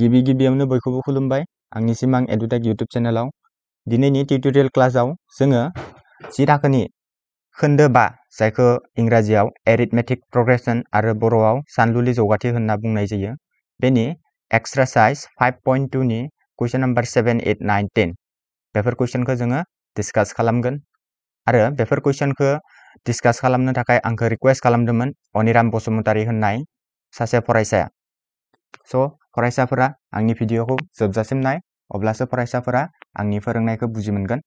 गिबि गिबियावनो बयखौबो खुलुमबाय आंनि सिमां एडुटेक इउटुब चेनेलाव दिनैनि टिउटरियेल क्लासआव जोङो जि थाखोनि खोन्दो बा जायखौ इंराजियाव एरिथमेटिक प्रग्रेसन आरो बर'आव सानलुलि जौगाथि होनना बुंनाय जायो बेनि एक्सरासाइज फाइभ पइन्ट टुनि question number seven eight nine ten before कुइसनखौ जोङो डिसकास खालामगोन आरो बेफोर कुइसनखौ डिसकास खालामनो थाखाय आंखौ रिक्वेस्ट खालामदोंमोन अनिराम बसुमतारी होननाय सासे सो स' फरायसाफोरा आंनि भिडिअखौ जोबजासिम नाय अब्लासो फरायसाफोरा आंनि फोरोंनायखौ बुजि मोनगोन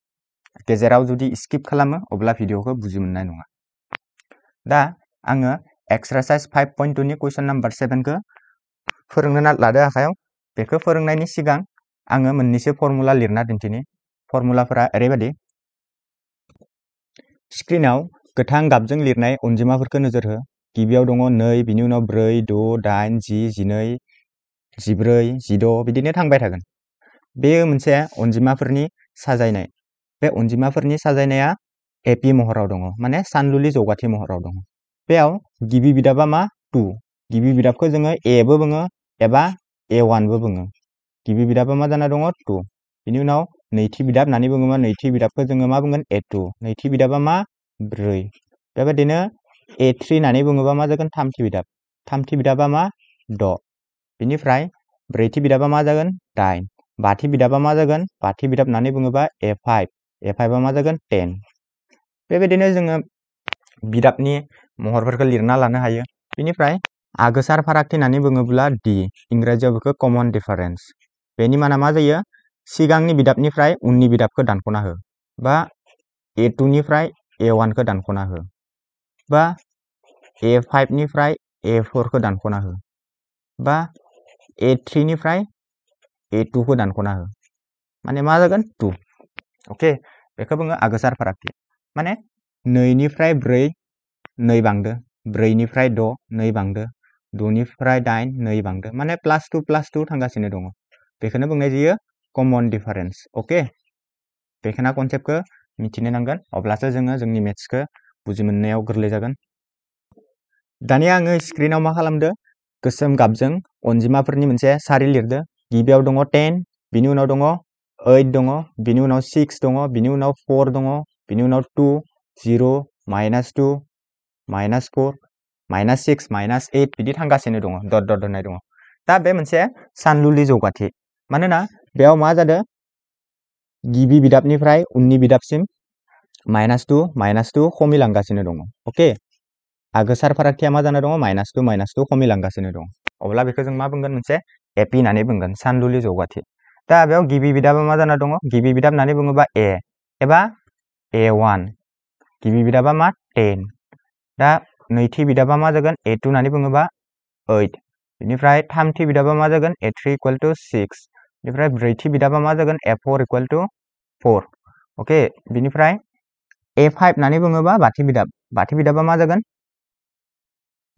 गेजेराव जुदि स्किप खालामो अब्ला भिडिअखौ बुजि मोननाय नङा दा आङो एक्सारसाइज फाइभ पइन्ट टुनि कुइसन नाम्बार सेभेनखौ फोरोंनो लादो आखायाव बेखौ फोरोंनायनि सिगां आङो मोननैसो फर्मुला लिरना दिन्थिनि फर्मुलाफोरा ओरैबादि स्क्रिनाव गोथां गाबजों लिरनाय अनजिमाफोरखौ नोजोर हो गिबियाव दङ नै बिनि उनाव ब्रै द' दाइन जि जिनै जिब्रै जिद' बिदिनो थांबाय थागोन बेयो मोनसे अनजिमाफोरनि साजायनाय बे अनजिमाफोरनि साजायनाया एपि महराव दङ माने सानलुलि जौगाथि महराव दङ बेयाव गिबि बिदाबा मा टु गिबि बिदाबखौ जोङो एबो बुङो एबा ए वानबो बुङो गिबि बिदाबा मा जाना दङ टु बिनि उनाव नैथि बिदाब होननानै बुङोबा नैथि बिदाबखौ जोङो मा बुंगोन ए टु नैथि बिदाबा मा ब्रै बेबायदिनो ए थ्रि होननानै बुङोबा मा जागोन थामथि बिदाब थामथि बिदाबा मा द' बिनिफ्राय ब्रैथि बिदाबा मा जागोन दाइन बाथि बिदाबा मा जागोन बाथि बिदाब होननानै बुङोबा ए फाइभ ए मा जागोन टेन बेबायदिनो जोङो बिदाबनि महरफोरखौ लिरना लानो हायो बेनिफ्राय आगोसार फारागथि होननानै बुङोब्ला डि इंराजियाव बेखौ कमन डिफारेन्स बेनि माना मा जायो सिगांनि बिदाबनिफ्राय उननि बिदाबखौ दानख'ना हो बा ए टुनिफ्राय ए वानखौ दानख'ना हो बा ए फाइभनिफ्राय ए फरखौ दानख'ना हो बा ए थ्रिनिफ्राय ए टुखौ दानख'ना हो माने मा जागोन टु अके बेखौ बुङो आगोसार फारागथि माने नैनिफ्राय ब्रै नै बांदो ब्रैनिफ्राय द' नै बांदो द'निफ्राय दाइन नै बांदो माने प्लास टु प्लास टु थांगासिनो दङ बेखौनो बुंनाय जायो कमन डिफारेन्स अके बेखोना कनसेप्टखौ मिथिनो नांगोन अब्लासो जोङो जोंनि मेथ्सखौ बुजि मोननायाव गोरलै जागोन दानिया आङो स्क्रिनाव मा खालामदो गोसोम गाबजों अनजिमाफोरनि मोनसे सारि लिरदो गिबियाव दङ टेन बिनि उनाव दङ ओइट दङ बिनि उनाव सिक्स दङ बिनि उनाव फर दङ बिनि उनाव two zero' minus two minus four minus six minus eight बिदि थांगासिनो दङ दट दट होननाय दङ दा बे मोनसे सानलुलि जौगाथि मानोना बेयाव मा जादों गिबि बिदाबनिफ्राय उननि बिदाबसिम माइनास टु माइनास टु खमिलांगासिनो दङ अके आगोसार फारागथिया मा जाना दङ माइनास टु माइनास टु खमिलांगासिनो दं अब्ला बेखौ जों मा बुंगोन मोनसे एपि होननानै बुंगोन सानलुलि जौगाथि दा बेयाव गिबि बिदाबा मा जाना दङ गिबि बिदाब होननानै बुङोबा ए एबा ए वान गिबि बिदाबा मा टेन दा नैथि बिदाबा मा जागोन ए टु होननानै बुङोबा ओइट बेनिफ्राय थामथि बिदाबा मा जागोन a three equal to six बेनिफ्राय ब्रैथि बिदाबा मा जागोन a four equal to four okay बेनिफ्राय ए फाइभ होननानै बुङोबा बाथि बिदाब बाथि बिदाबा मा जागोन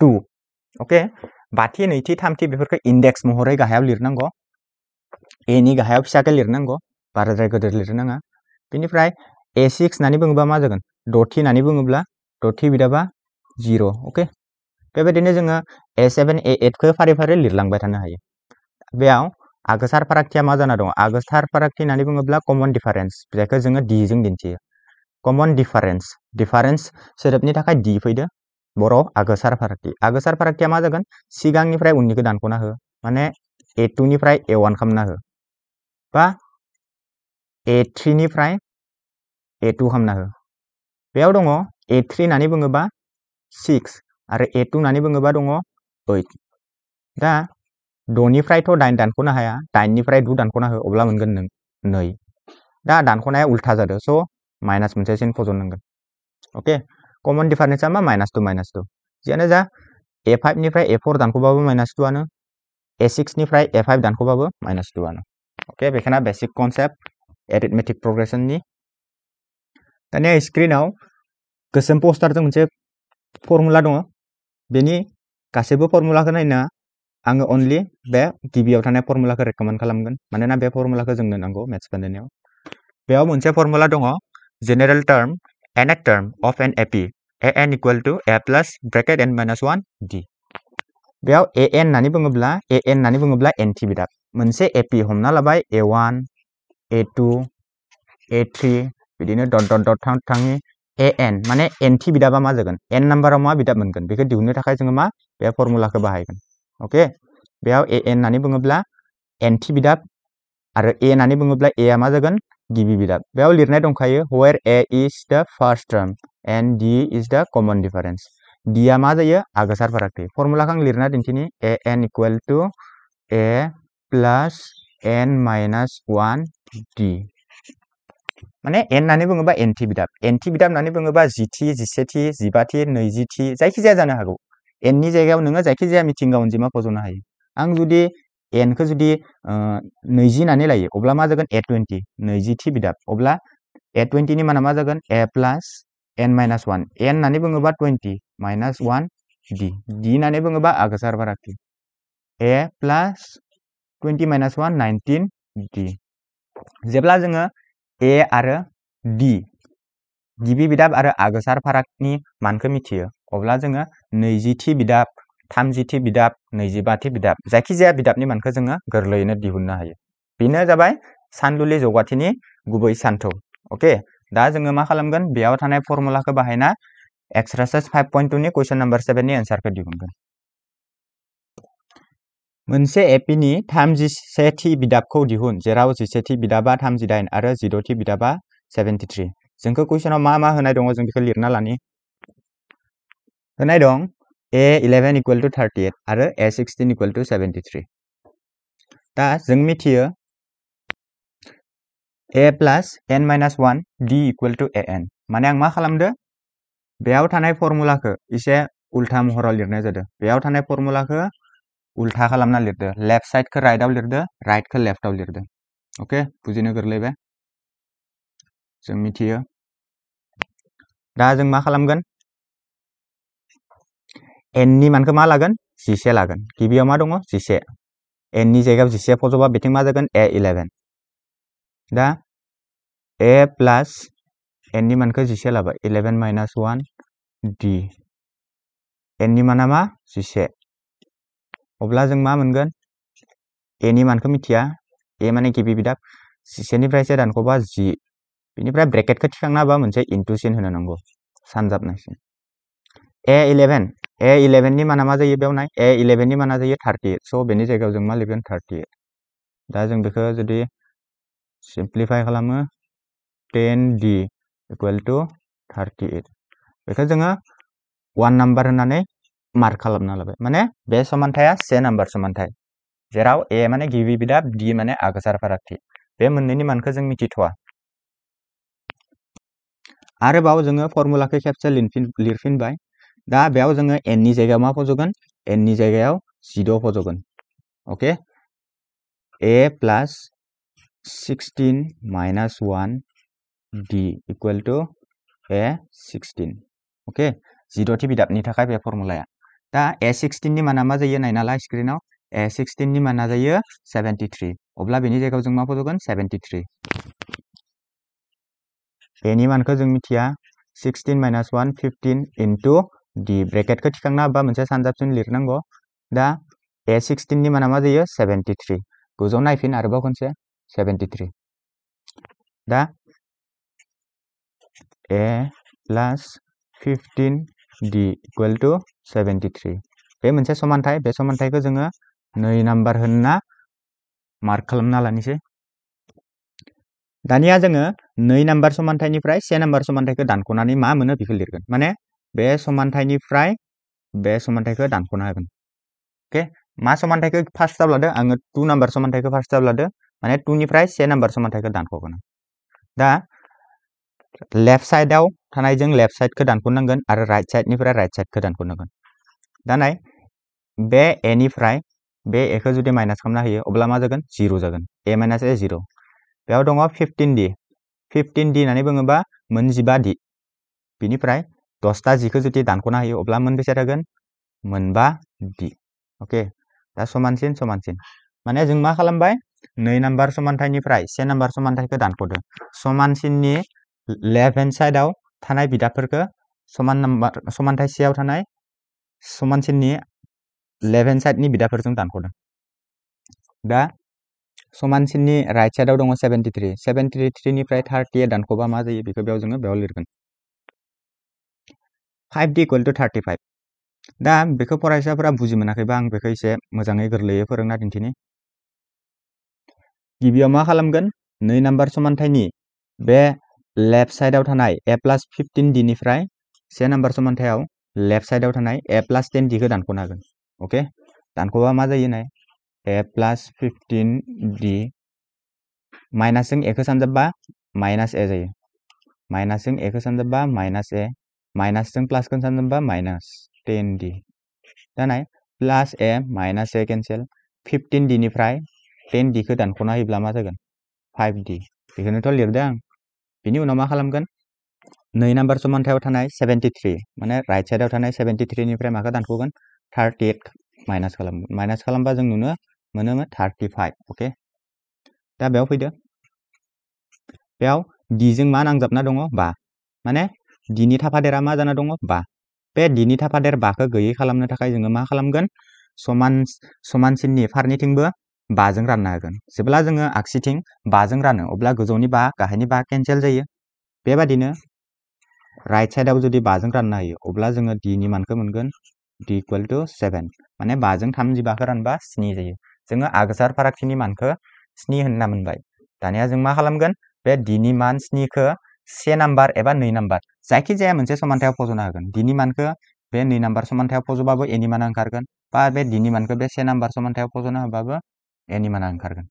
टू ओके बाथि नैथि थामथि बेफोरखौ इन्डेक्स महरै गाहायाव ए एनि गाहायाव फिसाखौ लिरनांगौ बाराद्राय गिदिर लिरनाङा तो बेनिफ्राय ए सिक्स होननानै बुङोबा मा जागोन द'थि होननानै बुङोब्ला द'थि बिदाबा जिर' अके तो बेबायदिनो जोङो ए सेभेन ए एइटखौ फारि फारि लिरलांबाय थानो हायो बेयाव आगोसार फारागथिया मा जाना दङ आगोसार फारागथि होननानै बुङोब्ला कमन डिफारेन्स जायखौ जोङो डिजों दिन्थियो कमन डिफारेन्स डिफारेन्स सोदोबनि थाखाय डि फैदो बर' आगोसार फारागथि आगोसार फारागथिया मा जागोन सिगांनिफ्राय उननिखौ दानख'ना हो माने ए टुनिफ्राय ए वान खालामना हो बा ए थ्रिनिफ्राय ए टु खालामना हो बेयाव दङ ए थ्रि होननानै बुङोबा सिक्स आरो ए टु होननानै बुङोबा दङ ओइट दा द'निफ्रायथ' दाइन दानख'नो हाया दाइननिफ्राय दु दानख'ना हो अब्ला मोनगोन नों नै दा दानख'नाया उल्था जादों स' माइनास मोनसे सिन फज'नांगोन अके common difference sama minus 2 minus 2 jena ja a5 nifrai a4 dan kobabo minus 2 anu a6 nifrai a5 dan kobabo minus 2 anu oke okay, bekena basic concept arithmetic progression ni tanya screen aw kesem poster tong je formula dong beni kasebo formula kana ina ang only be gibi aw formula formula ka recommend kalamgan manena be formula ka jeng nango maths pandeni aw beo formula dong general term nth term of an AP an equal to a plus bracket n minus 1 d बेयाव an नानि बुङोब्ला an नानि बुङोब्ला nth बिदा मोनसे AP हमना लाबाय a1 a2 a3 बिदिनो डट डट डट थां थाङि an माने nth बिदाबा मा जागोन n नम्बरआव मा बिदा मोनगोन बेखौ दिहुननो थाखाय जोङो मा बे फर्मुलाखौ बाहायगोन ओके बेयाव an नानि बुङोब्ला nth बिदाब आरो a नानि बुङोब्ला a आ मा जागोन गिबि बिदाब बेयाव लिरनाय दंखायो where a is the first term and d is the common difference डिया मा जायो आगोसार फारागथि फर्मुलाखौ आं लिरना दिन्थिनि a n equal to a plus n minus one d माने एन होननानै बुङोबा एनथि बिदाब एनथि बिदाब होननानै बुङोबा जिथि जिसेथि जिबाथि नैजिथि जायखिजाया जानो हागौ एननि जायगायाव नोङो जायखिजाया मिथिंगा अनजिमा फज'नो हायो आं जुदि एनखौ जुदि नैजि होननानै लाइए अब्ला मा जागोन ए टुवेन्टि नैजिथि बिदाब अब्ला ए टुवेन्टिनि माना मा जागोन a plus n minus one n होननानै बुङोबा twenty minus d d d होननानै बुङोबा आगोसार बाराखि a plus twenty minus one nineteen d जेब्ला जोङो ए आरो डि गिबि बिदाब आरो आगोसार फारागनि मानखौ मिथियो अब्ला जोङो नैजिथि बिदाब थामजिथि बिदाब नैजिबाथि बिदाब जायखिजाया बिदाबनि मानखौ जोङो गोरलैयैनो दिहुननो हायो बेनो जाबाय सानलुलि जौगाथिनि गुबै सान्थौ अके दा जोङो मा खालामगोन बेयाव थानाय फर्मुलाखौ बाहायना एक्सरासाइज फाइभ पइन्ट टुनि कुइसन नाम्बार सेभेननि एन्सारखौ दिहुनगोन मोनसे एपिनि थामजिसेथि बिदाबखौ दिहुन जेराव जिसेथि बिदाबा थामजिदाइन आरो जिद'थि बिदाबा सेभेन्टिथ्रि जोंखौ कुइसनाव मा मा होनाय दङ जों बेखौ लिरना लानि होनाय दं a eleven equal to thirty eight और a sixteen equal to seventy three दा जों मिथियो a plus n minus one d equal to a n माने आं मा खालामदो बेयाव थानाय फर्मुलाखौ एसे उल्था महराव लिरनाय जादों बेयाव थानाय फर्मुलाखौ खालामना लिरदो लेफ्ट साइडखौ राइटआव लिरदो राइटखौ लेफ्टआव लिरदो अके बुजिनो गोरलै बे जों मिथियो दा जों मा एन नि मानखौ मा लागोन जिसे लागोन गिबियाव मा दङ जिसे एननि जायगायाव जिसे फज'बा बिथिं मा जागोन ए 11 दा ए प्लस एन नि मानखौ जिसे 11 माइनस 1 डी एन नि माना मा जिसे अब्ला जों मा मोनगोन ए नि मानखौ मिथिया ए माने बिदा गिबि बिदाब जिसेनिफ्रायसो दानख'बा जि बेनिफ्राय ब्रेकेटखौ थिखांना होबा मोनसे इन्टु होनो नांगौ सानजाबनायसिम ए इलेभेन ए इलेभेननि माना मा जायो बेयाव ए इलेभेननि माना जायो थार्टी एइट स' बेनि जायगायाव जों मा लिरगोन थार्टी एइट दा जों बेखौ जुदि सिम्प्लिफाइ खालामो ten d equal to thirty eight बेखौ जोङो वान नाम्बार होननानै मार्क खालामना लाबाय माने बे समान्थाया से नम्बर समान्थाय जेराव ए माने गिबि बिदाब डि माने आगोसार फारागथि बे मोननैनि मानखौ जों मिथिथ'वा आरोबाव जोङो फर्मुलाखौ खेबसे लिरफिन लिरफिनबाय दा बेयाव जोङो एननि जायगायाव मा फज'गोन नि जायगायाव जिद' फज'गोन okay a plus sixteen minus one d equal to a sixteen अके जिद'थि बिदाबनि थाखाय बे फर्मुलाया दा ए सिक्सटिननि माना मा जायो नायना ला स्क्रिनाव ए सिक्सटिननि माना जायो सेभेन्टि अब्ला बेनि जायगायाव जों मा फज'गोन सेभेन्टि थ्रि एनि मानखौ जों मिथिया sixteen minus one fifteen into d ब्रेकेटखौ थिखांना होबा मोनसे सानजाबसिम लिरनांगौ दा ए सिक्सटिननि माना मा जायो सेभेन्टि थ्रि गोजौ नायफिन आरोबाव खनसे सेभेन्टि थ्रि दा a plus fifteen d equal to seventy three बे मोनसे समानथाय बे समानथायखौ जोङो नै नाम्बार होनना मार्क खालामना लानोसै दानिया जोङो नै नाम्बार समानथायनिफ्राय से नाम्बार समानथायखौ दानख'नानै मा मोनो बेखौ लिरगोन माने बे समानथाइनिफ्राय बे समानथाइखौ दानख'ना होगोन अके मा समानथाइखौ फार्स्ट टाब लादो आङो टु नाम्बार समानथाइखौ फार्स्ट टाब लादो माने टुनिफ्राय से नाम्बार समानथाइखौ दानख'गोन दा लेफ्ट साइडआव थानायजों लेफ्ट साइडखौ दानख'नांगोन आरो राइट साइडनिफ्राय राइट साइडखौ दानख'नांगोन दा नाय बे एनिफ्राय बे एखौ जुदि माइनास खालामना होयो अब्ला मा जागोन जिर' जागोन ए माइनास ए जिर' बेयाव दङ फिफ्टिन डि फिफ्टिन डि होननानै बुङोबा मोनजिबा डि बिनिफ्राय दसथा जिखौ जुदि दानख'नो हायो अब्ला मोनबेसे जागोन मोनबा डि अके दा समानसिन समानसिन माने जों मा खालामबाय नै नाम्बार समान्थाइनिफ्राय से नाम्बार समान्थाइखौ दानख'दों समानसिननि लेफ्ट हेन्ड साइडआव थानाय बिदाबफोरखौ समान नाम्बार समान्थाइ सेयाव थानाय समानसिननि लेफ्ट हेन्ड साइडनि बिदाफोरजों दानख'दों दा समानसिननि राइट साइडआव दङ सेभेन्टि थ्रि सेभेन्टि थ्रिनिफ्राय थार्टिया दानख'बा मा जायो बेखौ बेयाव जोङो बेयाव लिरगोन five d equal to thirty five दा बेखौ फरायसाफोरा बुजि मोनाखैबा आं बेखौ एसे मोजाङै गोरलैयै फोरोंना दिन्थिनि गिबियाव मा खालामगोन नै नाम्बार समान्थायनि बे लेफ्ट साइडआव थानाय ए प्लास फिफटिन डिनिफ्राय से नाम्बार समान्थायाव लेफ्ट साइडआव थानाय ए प्लास टेन डिखौ दानख'नो हागोन अके दानख'बा मा जायो नै ए प्लास फिफटिन डि माइनासजों एखौ सानजाबबा माइनास ए जायो माइनासजों एखौ सानजाबबा माइनास ए माइनस जों प्लासखौ सानजोबबा माइनास टेन डि दा नाय plus a minus a cancel fifteen डिनिफ्राय टेन डिखौ दानख'ना होयोब्ला मा जागोन फाइभ डि बेखौनोथ' लिरदों आं बिनि उनाव मा खालामगोन नै नाम्बार समान्थायाव थानाय सेभेन्टि थ्रि माने राइट साइडआव थानाय सेभेन्टि थ्रिनिफ्राय माखौ दानख'गोन थार्टि एट माइनास खालामगोन माइनास खालामबा जों नुनो मोनोमोन थार्टि फाइभ अके दा बेयाव फैदो बेयाव डिजों मा नांजाबना दङ बा माने दिनि थाफादेरा मा जाना दङ बा बे दिनि थाफादेर बाखौ गैयै खालामनो थाखाय जोङो मा खालामगोन समान समानसिननि फारनैथिंबो बाजों रानना होगोन जेब्ला जोङो आगसिथिं बाजों रानो अब्ला गोजौनि बा गाहायनि बा केन्सेल जायो बेबादिनो राइट साइडआव जुदि बाजों रानना होयो अब्ला जोङो दिनि मानखौ मोनगोन डि इकुवेल टु सेभेन माने बाजों थामजिबाखौ रानबा स्नि जायो जोङो आगोसार फारागथिनि मानखौ स्नि होनना मोनबाय दानिया जों मा खालामगोन बे दिनि मान स्निखौ से नाम्बार एबा नै नाम्बार जायखिजाया मोनसे समान्थायाव फज'ना होगोन दिनि मानखौ बे नै नाम्बार समान्थायाव फज'बाबो एनि माना ओंखारगोन बा बे दिनि मानखौ से नाम्बार समान्थायाव फज'ना होबाबो एनि माना ओंखारगोन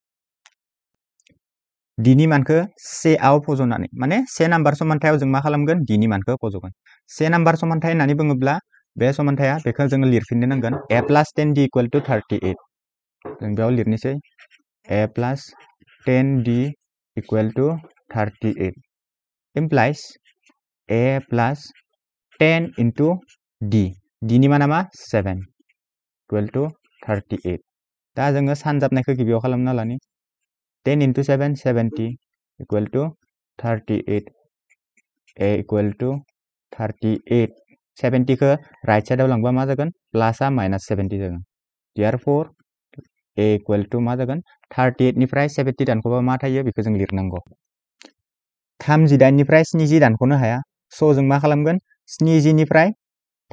दिनि मानखौ सेआव फज'नानै माने से नाम्बार समान्थायाव जो मा खालामगोन दिनि मानखौ फज'गोन से नम्बर समान्थाय होननानै बे समान्थाया बेखौ जोङो लिरफिननो a plus ten d equal to thirty eight जों बेयाव लिरनोसै a plus ten d equal to thirty eight implies a plus 10 into d dनि माना मा 7 इक्वल टु 38 दा जोङो सानजाबनायखौ गिबियाव खालामना लानि 10 into 7 70 equal to 38 a equal to 38 70 खौ राइट साइडआव लांबा मा जागोन प्लासआ माइनास 70 जागोन therefore a equal to मा जागोन 38 निफ्राय 70 दानखौबा मा थायो बेखौ जों लिरनांगौ थामजिदाइननिफ्राय स्निजि दानख'नो हाया स' जों मा खालामगोन स्निजिनिफ्राय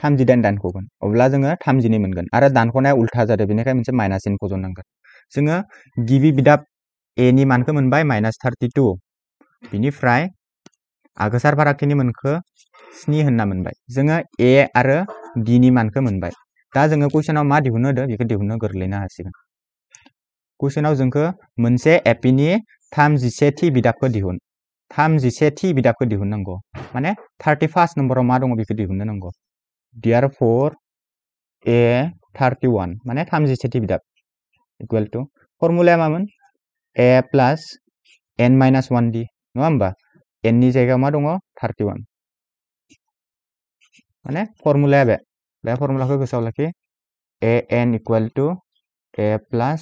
थामजिदाइन दानख'गोन अब्ला जोङो थामजिनै मोनगोन आरो दानख'नाया उल्था जादों बेनिखायनो मोनसे माइनास सिनखौ जनांगोन जोङो गिबि बिदाब एनि मानखौ मोनबाय माइनास थार्टि टु बिनिफ्राय आगोसार फारागथिनि मोनखो स्नि होनना मोनबाय जोङो ए आरो डिनि मानखौ मोनबाय दा जोङो कुइसनाव मा दिहुननो होदों बेखौ दिहुननो गोरलैनो हासिगोन कुइसनाव जोंखौ मोनसे एपिनि थामजिसेथि बिदाबखौ दिहुन 31 थि बिदाखौ दिहुननांगौ माने 31 नम्बराव मा दङ बेखौ दिहुननांगौ therefore a 31 माने 31 थि बिदा इक्वल टु फर्मुलाया मामोन a plus n minus 1d नङा होनबा n नि जायगा मा दङ 31 माने फर्मुलाया बे बे फर्मुलाखौ गोसोआव लाखि a n equal to a plus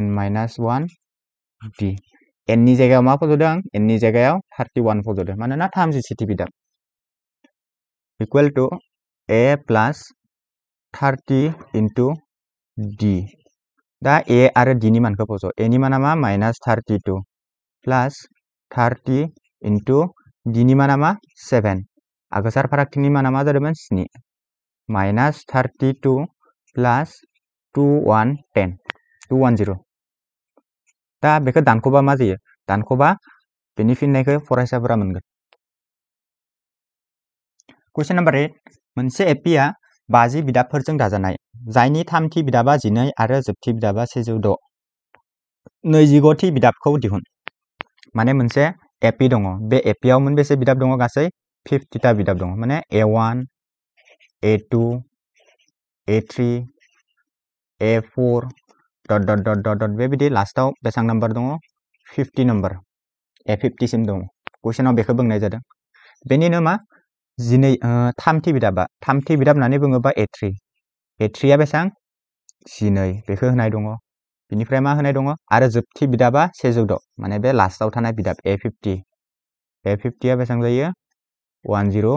n minus 1 d Eni jaga ma foto dang n jaga yao 31 foto mana na tham si ctb equal to a plus 30 into d da a ada d ni man ka foto a mana ma minus 32 plus 30 into d ni mana ma 7 agasar parak ni mana ma da deman sini minus 32 plus 2110 210 दा बेखौ दानख'बा मा जायो दानख'बा बेनि फिननायखौ फरायसाफोरा मोनगोन question number eight मोनसे एपिया बाजि बिदाफोरजों दाजानाय जायनि थामथि बिदाबा जिनै आरो जोबथि बिदाबा सेजौ द' नैजिग'थि बिदाबखौ दिहुन माने मोनसे एपि दङ बे एपियाव मोनबेसे बिदाब दङ गासै फिफ्टिटा बिदाब दङ माने ए वान ए टु ए थ्रि ए फर डट डट डट डट डट बेबायदि लास्टआव बेसेबां नाम्बार दङ फिफ्टि नाम्बार ए फिफ्टी दङ दुशनों बेखौ बुंनाय जादों बेनिनो मा जिनै थामथि बिदाबा थामथि बिदाब ए थ्रि ए थ्रिया बेसेबां जिनै बेखौ होनाय दङ मा होनाय दङ आरो जोबथि बिदाबा सेजौ द' माने बे लास्टाव थानाय बिदाब ए फिफ्टी ए फिफ्टिया बेसेबां जायो वान जिर'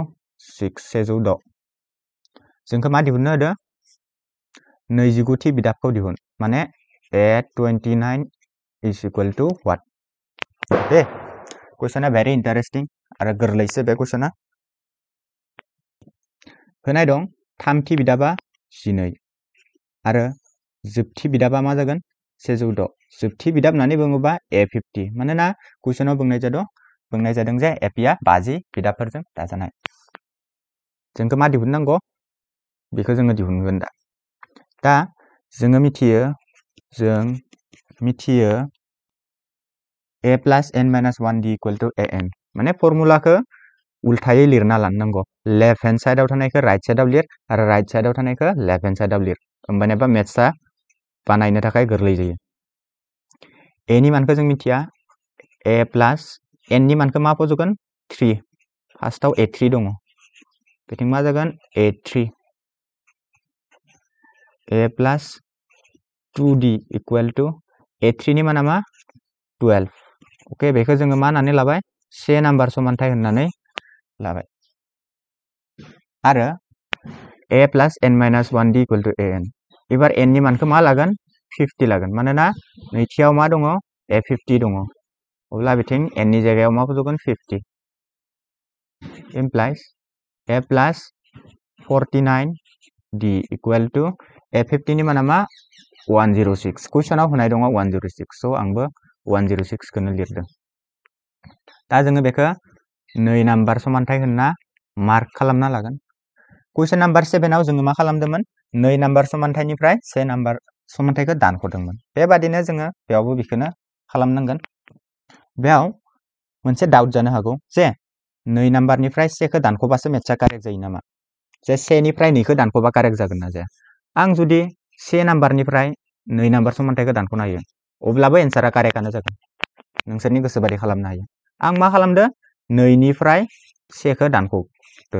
सिक्स सेजौ द' जोंखौ मा दिहुननो होदो नैजिगुथि बिदाबखौ दिहुन माने eight twenty nine is equal to what okay question है वेरी इंटरेस्टिंग आरो से बे क्वेश्चना होनाय दं थामथि बिदाबा जिनै आरो जोबथि बिदाबा मा जगन सेजौ द' जोबथि बिदाब होननानै बुङोबा ए फिफ्टि मानोना कुइसनाव बुंनाय जादों बुंनाय जादों जे एपिया बाजि बिदाबफोरजों दाजानाय जोंखौ मा दिहुननांगौ बेखौ जोङो दिहुनगोन दा दा जोङो मिथियो जों मिथियो a plus n minus one d equal to a n माने को उल्थायै लिरना लानो नांगौ लेफ्ट हेन्ड साइडआव थानायखौ राइट साइडआव लिर आरो राइट साइडआव थानायखौ लेफ्ट हेन्ड साइडआव लिर होमबानियाबा मेथ्सआ बानायनो थाखाय गोरलै जायो एनि मानखौ जों मिथिया ए प्लास नि मानखौ मा फज'गोन थ्रि फार्स्टआव ए थ्रि दङ बेथिं मा जागोन a three a plus two d equal to a three माना मा टुवेल्भ अके बेखौ जो मा होननानै से नम्बर समानथाय होननानै लाबाय आरो a plus n minus one d equal to a n एबार एननि मानखौ मा लगन फिफ्टी लगन मानोना नैथियाव मा दङ ए फिफ्टि दङ अब्ला बिथिं एननि जायगायाव मा फजगोन fifty implies a plus 49 d equal to a 50 ni mana ma one zero' six कुइसनाव होनाय दङ वान सो सिक्स स' आंबो वान जिर' लिरदों दा जोङो बेखौ नै नाम्बार समानथाय होनना मार्क खालामना लागोन कुइसन नाम्बार सेभेनाव जोङो मा खालामदोंमोन नै नाम्बार समानथायनिफ्राय से नाम्बार समानथायखौ दानख'दोंमोन बेबादिनो जोङो बेयावबो बेखौनो खालामनांगोन बेयाव मोनसे डाउट जानो हागौ जे नै नाम्बारनिफ्राय सेखौ दानख'बासो मेथ्सआ कारेक्ट जायो नामा जे सेनिफ्राय नैखौ दानख'बा कारेक्ट जागोन ना जाया आं जुदि से नाम्बारनिफ्राय नै नम्बर समानथाय गोदानखौ नायो अब्लाबो एन्सारा कारेक्टआनो जागोन नोंसोरनि गोसोबादि खालामनो हायो आं मा खालामदो नैनिफ्राय सेखौ दानख'दो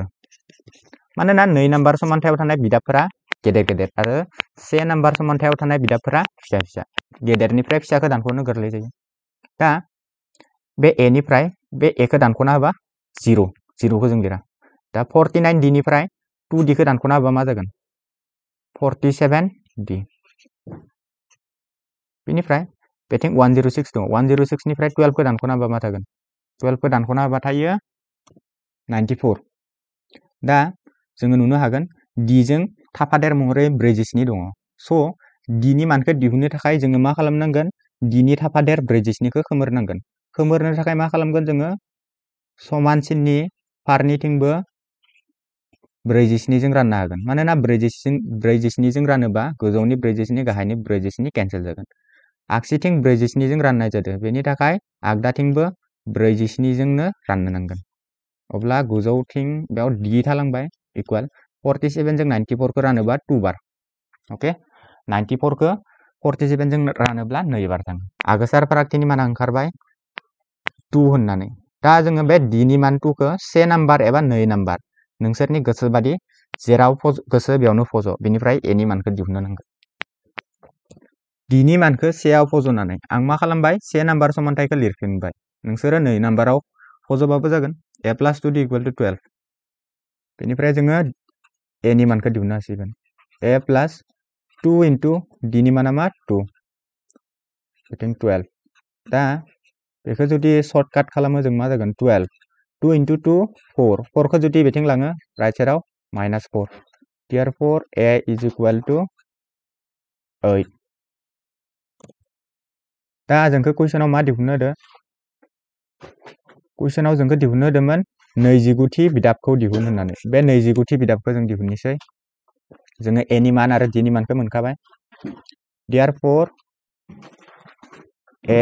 मानोना नै नाम्बार समानथायाव थानाय बिदाबफोरा गेदेर गेदेर आरो से नाम्बार समानथायाव थानाय बिदाबफोरा फिसा फिसा गेदेरनिफ्राय फिसाखौ दानख'नो गोरलै जायो दा बे एनिफ्राय बे एखौ दानख'ना होबा जिर' जिर'खौ जों लिरा दा फर्टिनाइन डिनिफ्राय टु डिखौ दानख'ना होबा मा जागोन forty seven D. Ini fry. Betting 106 dong. 106 ini fry 12 ke dan kona apa tagen? 12 ke dan kona apa 94. Da, jeng nuno hagen. D jeng mungre bridges ni dong. So, D ni manke dihuni takai jeng ma kalem nanggen. D ni tapader bridges ni ke kemer nanggen. Kemer nanggen takai ma kalem gen jeng. So man sini, parni ting be ब्रैजिस्निजों राननो हागोन मानोना ब्रैजिस्नि ब्रैजिस्निजों रानोबा गोजौनि ब्रैजिस्नि गाहायनि ब्रैजिस्नि cancel जागोन आगसिथिं ब्रैजिस्निजों राननाय जादों बेनि थाखाय आगदाथिंबो ब्रैजिस्निजोंनो राननो नांगोन अब्ला गोजौथिं बेयाव डि थालांबाय इकुवेल फर्टि सेभेनजों नाइन्टि फरखौ रानोबा टु बार अके नाइन्टि फरखौ फर्टि सेभेनजों रानोब्ला नै बार थाङो आगोसार फारागथिनि माना ओंखारबाय टु होननानै दा जोङो बे डिनि मान टुखौ से नाम्बार एबा नै number nungser ni gosel badi zerau pos gosel biawno poso bini prai eni manke diwno nangke. Dini manke seau poso nane ang makalam bai se nambar soman taika lirkin bai nungser nai nambar au poso baba zagan e plus two d equal to twelve bini prai zenga eni manke diwna sigan e plus two into dini mana ma two between twelve ta beke zodi shortcut kalamu zeng ma zagan twelve two two four four को जुदि बिथिं लाङो right साइडआव minus four डियार for a is equal to eight दा जोंखौ कुइसनाव मा दिहुननो होदो जो जोंखौ दिहुननो होदोंमोन नैजिगुथि को दिहुन होननानै बे नैजिगुथि बिदाबखौ जों दिहुननोसै जोङो एनि मान आरो डिनि मानखौ मोनखाबाय डियार for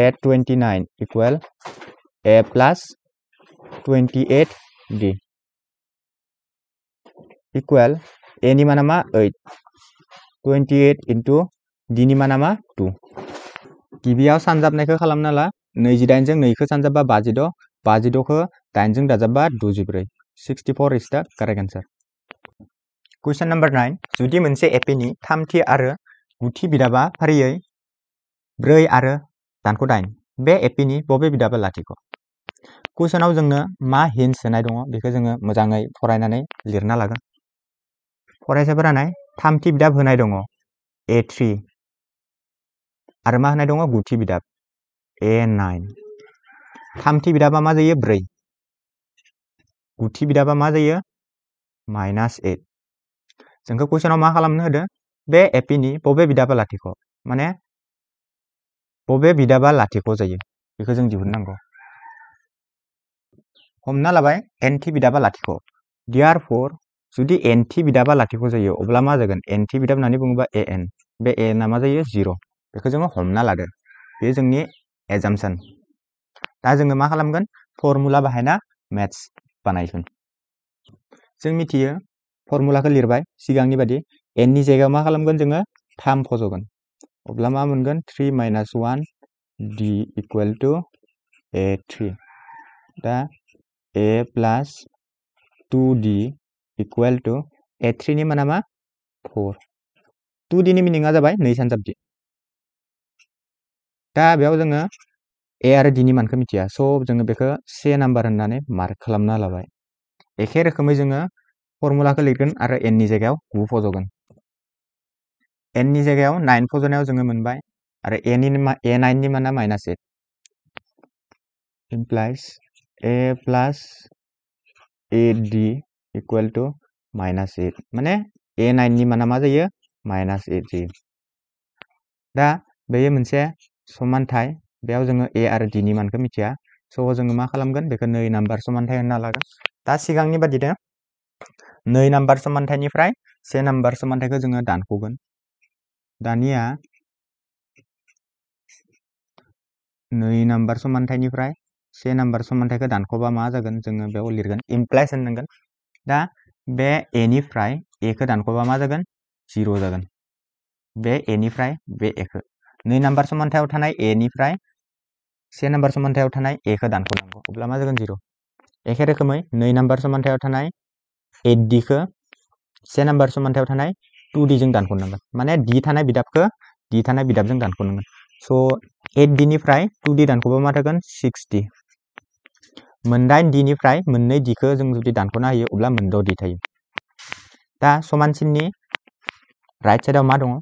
a twenty nine equal a plus 28 d equal a ni mana ma 8 28 into d ni mana ma 2 gibiyaw sanjab nai ko khalam nala 28 jeng 2 ko sanjab ba 52 52 ko 8 jeng dajab ba 24 64 is the correct answer question number 9 jodi munse ap ni thamthi aro guthi bidaba phariyai 4 aro danko 8 be ap ni bobe bidaba latiko कुइसनाव जोंनो मा hint सोनाय दङ बेखौ जोङो मोजाङै फरायनानै लिरना लागोन फरायसाफोरा नाय थामथि बिदाब होनाय दङ ए थ्रि आरो मा होनाय दङ गुथि बिदाब ए नाइन थामथि बिदाबा मा जायो ब्रै गुथि बिदाबा मा जायो माइनास एट जोंखौ कुइसनाव मा खालामनो होदो बे एपिनि बबे बिदाबा लाथिख' माने बबे बिदाबा लाथिख' जायो बेखौ जों दिहुननांगौ हमना लाबाय एन टि बिदाबा लाथिख' डियार फर जुदि एन टि बिदाबा लाथिख' जायो अब्ला मा जागोन एन टि बिदाब होननानै बुङोबा ए एन बे ए एनआ मा जायो जिर' बेखौ जोङो हमना लादो बे जोंनि एजामसन दा जोङो मा खालामगोन फर्मुला बाहायना मेथ्स बानायगोन जों मिथियो फर्मुलाखौ लिरबाय सिगांनि बादि एननि जायगायाव मा खालामगोन जोङो थाम फज'गोन अब्ला मा मोनगोन three minus one d to a three दा a plus 2d equal to a3 नि माना मा 4 2d नि मिनिङा जाबाय 2 सानजाब d दा बेयाव जोङो ए आरो d नि मानखौ मिथिया स' जोङो बेखौ से नाम्बार होननानै मार्क खालामना लाबाय एखे रोखोमै जोङो फर्मुलाखौ लिरगोन आरो n नि जायगायाव गु फज'गोन एन नि जायगायाव 9 फज'नायाव जोङो मोनबाय आरो a नि a9 नि माना minus eight implies a plus a d equal to minus 8 माने ए नाइन नि माना मा जायो माइनास 8 जायो दा बेयो मोनसे समानथाय बेयाव जोङो a आरो d नि मानखौ मिथिया स' जोङो मा खालामगोन बेखौ नै नाम्बार समानथाय होनना लागोन दा सिगांनि बादिनो नै नाम्बार समानथायनिफ्राय से नाम्बार समानथायखौ जोङो दानख'गोन दानिया नै नाम्बार समानथायनिफ्राय से नम्बर समानथायखौ दानख'बा मा जागोन जो बेयाव लिरगोन इमप्लाइस होननांगोन दा बे एनिफ्राय एखौ दानख'बा मा जगह जिर' जगह बे एनिफ्राय बे एखौ नै नाम्बार समानथायाव थानाय एनिफ्राय से नम्बर समानथायाव थानाय एखौ दानख'नांगौ अब्ला मा जगह जिर' एखे रोखोमै नई नाम्बार समानथायाव थानाय एट डिखौ से नम्बर समानथायाव थानाय टु डिजों दानख'नांगोन माने डि थानाय बिदाबखौ डि थानाय बिदाबजों दानख'नांगोन स' एट डिनिफ्राय टु डि दानख'बा मा थागोन सिक्स डि मोनदाइन डिनिफ्राय मोननै डिखौ जों जुदि दानख'ना होयो अब्ला मोनद' डि थायो दा समान राइट साइडआव मा दङ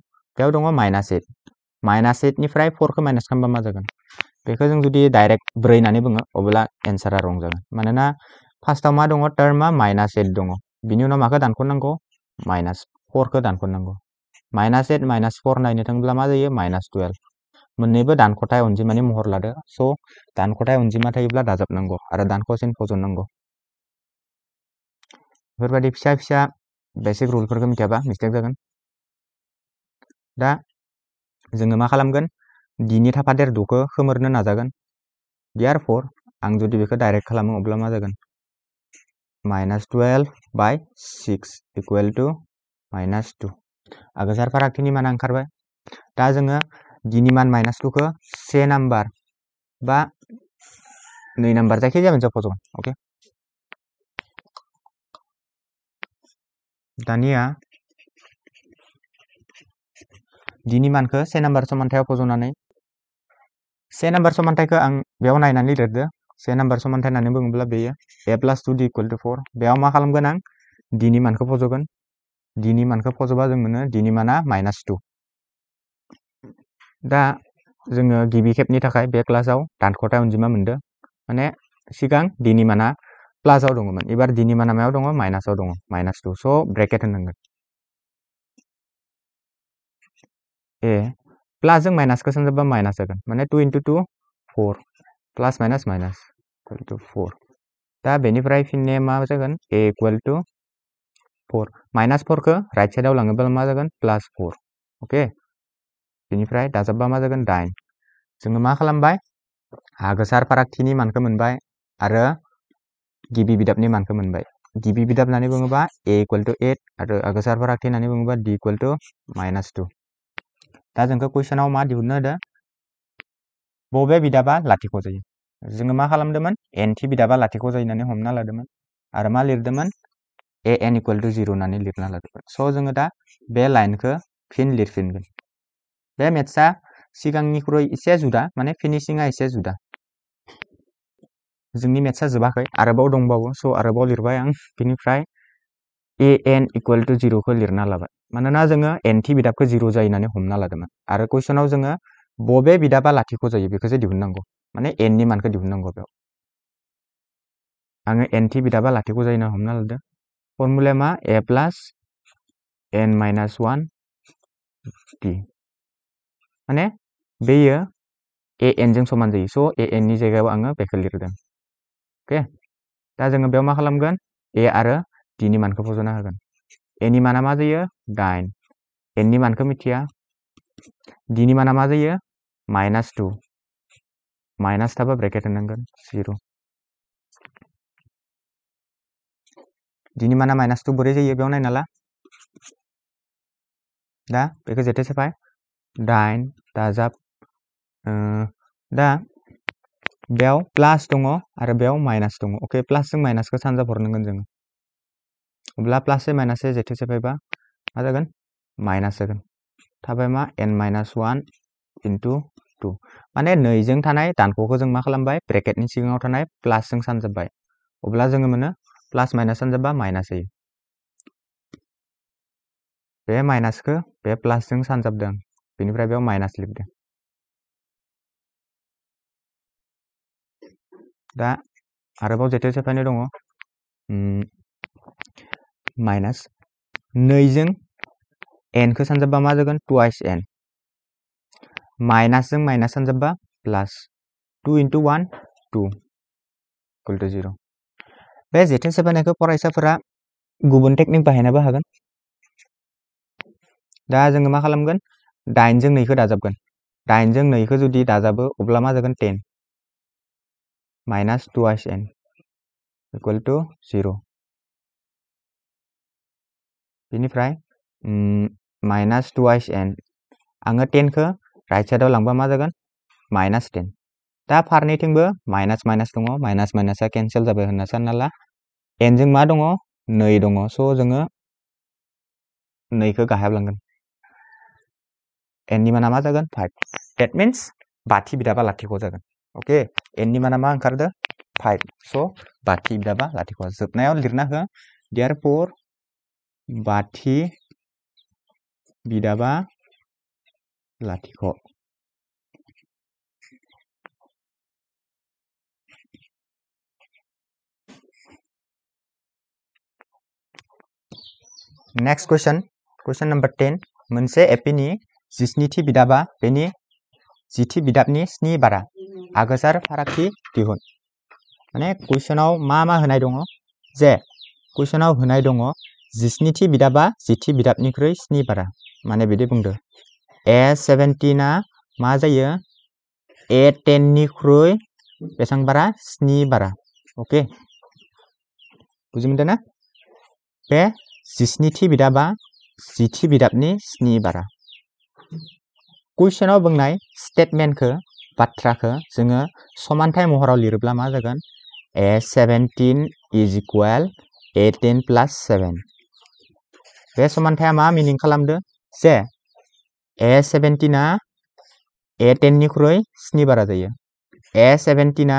बेयाव दङ माइनास एइट माइनास एइटनिफ्राय फरखौ माइनास खालामबा मा जागोन बेखौ जों जुदि डाइरेक्ट ब्रै होननानै बुङो अब्ला एन्सारा रं जागोन मानोना फार्स्टआव मा दङ टार्मा माइनास एइट दङ बिनि उनाव माखौ दानख'नांगौ माइनास फरखौ दानख'नांगौ माइनास एइट माइनास फर नायनो थाङोब्ला मा जायो माइनास टुवेल्भ मोननैबो दानख'थाय अनजिमानि महर लादो स' dan kota yang jima tadi bela dasar nanggo, ada dan kosin kosong nanggo. Berbagai fisa-fisa basic rule program coba, mistake dagan. Da, jangan makalam gan, dini tapa der duka, kemarin naza gan. Therefore, ang jodi beka direct kalam oblama dagan. Minus 12 by 6 equal to minus 2. Agar sar parak mana angkar ba? Da jangan dini man minus c number ba nui number ta kheja ban japo okay dania dini man ko se number somantai apo jonanai se number somantai ko ang beo nai nan lirde se number somantai nan bung bla a plus 2 equal to 4 beo ma khalam gan ang dini man ko pojogan dini man ko pojoba jong mone mana minus 2 da जोङो गिबि खेबनि थाखाय बे क्लासाव दानख'थाय अनजिमा मोनदों माने सिगां दिनि माना प्लासाव दङमोन एबार दिनि माना मायाव दङ माइनासाव दङ माइनास टु स' ब्रेकेट होनांगोन ए प्लासजों माइनासखौ सानजाबा माइनास जागोन माने two into two four plus minus minus equal to four दा बेनिफ्राय फिननाया मा जागोन a equal to four minus फरखौ राइट साइडआव लाङोब्ला मा जागोन प्लास फर अके बेनिफ्राय दाजाबबा मा जागोन दाइन जोङो मा खालामबाय हा गोसार फारागथिनि मानखौ मोनबाय आरो गिबि बिदाबनि मानखौ मोनबाय गिबि बिदाब ए इकुवेल टू एट और आगोसार फारागथि होननानै बुङोबा d equal to minus two दा जो कुइसनाव मा दिहुननो होदो बबे बिदाबा लाथिख' जायो जोङो मा एन थि बिदाबा लाथिख' जायो हमना लादोंमोन आरो मा लिरदोंमोन ए एन इकुवेल टु जिर' होननानै लिरना लादोंमोन स' जोङो दा बे लाइनखौ फिन लिरफिनगोन बे मेथ्सआ सिगांनिख्रुइ एसे जुदा माने फिनिशिङा एसे जुदा जोंनि मेथ्सआ जोबाखै आरोबाव दंबावो सो आरोबाव लिरबाय आं बिनिफ्राय ए एन इकुवेल टु जिर'खौ लिरना लाबाय मानोना जोङो एनथि बिदाबखौ जिर' जायो होननानै हमना लादोंमोन आरो कुइसनाव जोङो बबे बिदाबा लाथिख' जायो बेखौसो दिहुननांगौ माने एननि मानखौ दिहुननांगौ बेयाव आङो एनथि बिदाबा लाथिख' जायो होनना हमना लादों फर्मुलाया मा ए प्लास एन माइनास वान टि माने beya a n jeng soman jadi so a n ni jaga apa angga bekelir dan oke ta jeng beo ma kalam gan a ara di ni man kepo zona gan a ni mana ma jaya dain a ni man kemitia di ni mana ma jaya minus 2 minus tapa bracket enang gan 0 di ni mana minus 2 boleh jaya beo na inala da beke jete sepai dain ta zap दा बेयाव प्लास दङ आरो बेयाव minus दङ अके प्लासजों माइनासखौ सानजा हरनांगोन जोङो अब्ला प्लासजों माइनासजों जेथो सेफायबा मा जागोन माइनास जागोन थाबाय मा n minus one into two माने नैजों थानाय दानख'खौ जों मा खालामबाय ब्रेकेटनि सिगाङाव थानाय प्लासजों सानजाबबाय अब्ला जोङो मोनो प्लास माइनास सानजाबा माइनास जायो बे माइनासखौ बे प्लासजों सानजाबदों बेनिफ्राय बेयाव माइनास लिरदों दा आरोबाव जेथायाव सेफायनाय दङ माइनास नैजों एनखौ सानजाबा मा जागोन टुवाइस एन माइनासजों माइनास सानजाबा plus two into one two equal to zero' बे जेथाय सेफायनायखौ फरायसाफोरा गुबुन टेक्निक बाहायनोबो हागोन दा जोङो मा खालामगोन दाइनजों नैखौ दाजाबगोन दाइनजों नैखौ जुदि दाजाबो अब्ला मा जागोन ten minus 2hn equal to 0 बेनिफ्राय माइनास टु आइस एन आङो टेनखौ राइट साइडआव लांबा मा जागोन माइनास टेन दा फारनैथिंबो माइनास माइनास दङ माइनास माइनासआ केन्सेल जाबाय होनना सानना ला एनजों मा दङ नै दङ स' जोङो नैखौ गाहायाव लांगोन एननि माना मा जागोन फाइभ देट मिन्स बाथि बिदाबा लाथिख' जागोन okay n माना मा ओंखारदो फाइव सो बाथि बिदाबा लाथिख' जोबनायाव लिरना हो देयार फर बाथि बिदाबा लाथिख' next question question number ten मोनसे एपिनि जिस्निथि बिदाबा बेनि जिथि बिदाबनि स्नि बारा आगसार फारागथि दिहुन माने कुइसनाव मा मा होनाय दङ जे कुइसनाव होनाय दङ जिस्निथि बिदाबा जिथि बिदाबनिख्रुइ स्नि बारा माने बिदि बुंदों ए सेभेन्टिना मा जायो ए टेननिख्रुइ बेसेबां बारा स्नि बारा अके बुजिमोनदों ना बे जिस्निथि बिदाबा जिथि बिदाबनि स्नि बारा कुइसनाव बुंनाय स्टेटमेन्टखौ बाथ्राखौ जोङो समानथाय महराव लिरोब्ला मा जागोन ए सेभेन्टिन इज इकुवेल एटिन प्लास सेभेन बे समानथाया मा मिनिं खालामदो जे ए सेभेन्टिना ए टेननिख्रुइ स्नि बारा जायो ए सेभेन्टिना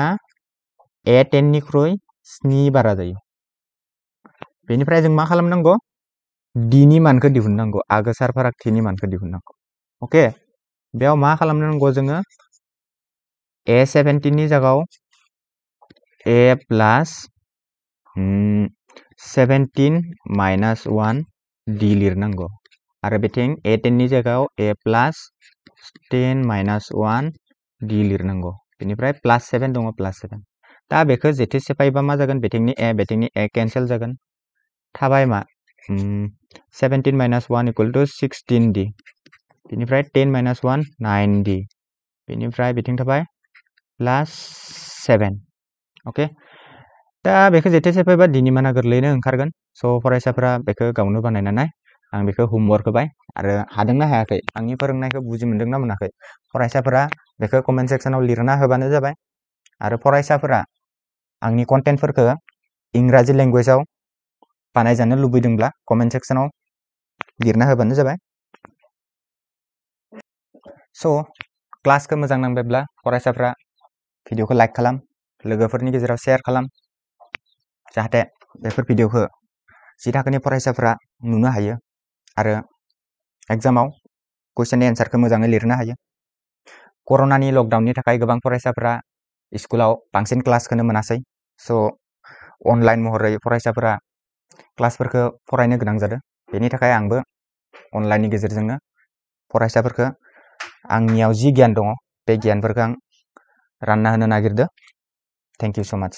ए टेननिख्रुइ स्नि बारा जायो बेनिफ्राय जों मा खालामनांगौ डिनि मानखौ दिहुननांगौ आगोसार फारागथिनि मानखौ दिहुननांगौ अके बेयाव मा खालामनांगौ जोङो ए सेवेन्टीन जगह a plus seventeen minus one d लिरनांगौ आरो बेथिं ए टेननि जायगायाव ए प्लास टेन माइनास वान डि लिरनांगौ बेनिफ्राय प्लास सेभेन दङ प्लास सेभेन दा बेखौ जेथि सेफायोबा मा जागोन बेथिंनि ए बेथिंनि ए केन्सेल जागोन थाबाय मा seventeen minus one equal to sixteen d बेनिफ्राय ten minus one nine d बेनिफ्राय बेथिं थाबाय प्लास सेभेन अके दा बेखौ जेथेसेफायबा दिनिमाना गोरलैयैनो ओंखारगोन सो फरायसाफोरा बेखौ गावनो बानायनानै आं बेखौ हमवर्क होबाय आरो हादोंना हायाखै आंनि फोरोंनायखौ बुजि मोनदोंना मोनाखै फरायसाफोरा बेखौ कमेन्ट सेक्सनाव लिरना होबानो जाबाय आरो फरायसाफोरा आंनि कन्टेन्टफोरखौ इंराजि लेंगुवेजाव बानायजानो लुबैदोंब्ला कमेन्ट सेक्सनाव लिरना होबानो जाबाय स' क्लासखौ मोजां नांबायब्ला फरायसाफ्रा video ko like kalam, lega furni ke zira share kalam, jahate befer video ko sida kene pora isafra nuna haye, ada, examau question ne answer kemo zange lirna haye, corona ni lockdown ni takai gabang pora isafra iskulao pangsin kelas kene manasai, so online mohore pora isafra kelas berke pora genang zada, ini takai angbe online ni ke zira pora isafra ang niau zigian dongo, pegian berkang রান্না হান্না নাগিরদা thank you so much